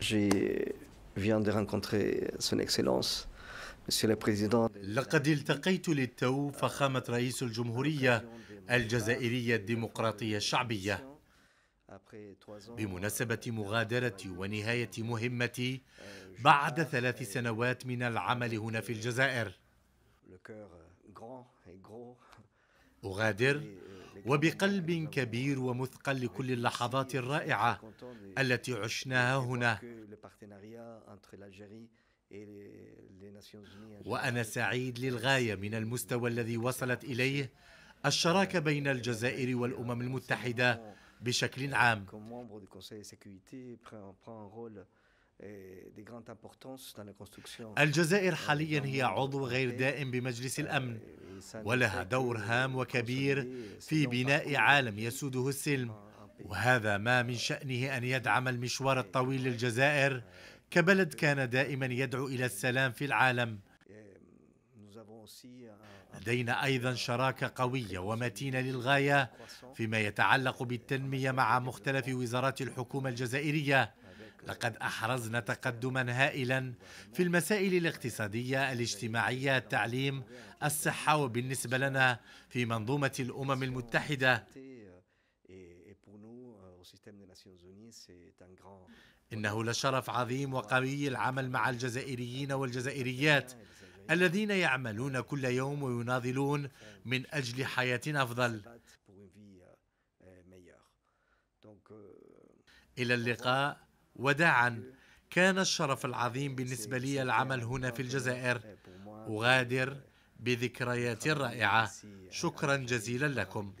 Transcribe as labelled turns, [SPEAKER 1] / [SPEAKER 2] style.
[SPEAKER 1] Je viens de rencontrer son excellence
[SPEAKER 2] لقد التقيت للتو فخامة رئيس الجمهورية الجزائرية الديمقراطية الشعبية
[SPEAKER 1] بمناسبة
[SPEAKER 2] مغادرتي ونهاية مهمتي بعد ثلاث سنوات من العمل هنا في الجزائر أغادر وبقلب كبير ومثقل لكل اللحظات الرائعة التي عشناها هنا
[SPEAKER 1] وأنا سعيد
[SPEAKER 2] للغاية من المستوى الذي وصلت إليه الشراكة euh, بين الجزائر euh, والأمم المتحدة بشكل euh, عام
[SPEAKER 1] الجزائر حاليا هي
[SPEAKER 2] عضو غير دائم بمجلس الأمن ولها دور هام وكبير في بناء عالم يسوده السلم وهذا ما من شأنه أن يدعم المشوار الطويل للجزائر كبلد كان دائما يدعو إلى السلام في العالم لدينا أيضا شراكة قوية ومتينة للغاية فيما يتعلق بالتنمية مع مختلف وزارات الحكومة الجزائرية لقد احرزنا تقدما هائلا في المسائل الاقتصاديه الاجتماعيه التعليم الصحه وبالنسبه لنا في منظومه الامم المتحده انه لشرف عظيم وقوي العمل مع الجزائريين والجزائريات الذين يعملون كل يوم ويناضلون من اجل حياه افضل الى اللقاء وداعا كان الشرف العظيم بالنسبة لي العمل هنا في الجزائر أغادر بذكريات رائعة شكرا جزيلا لكم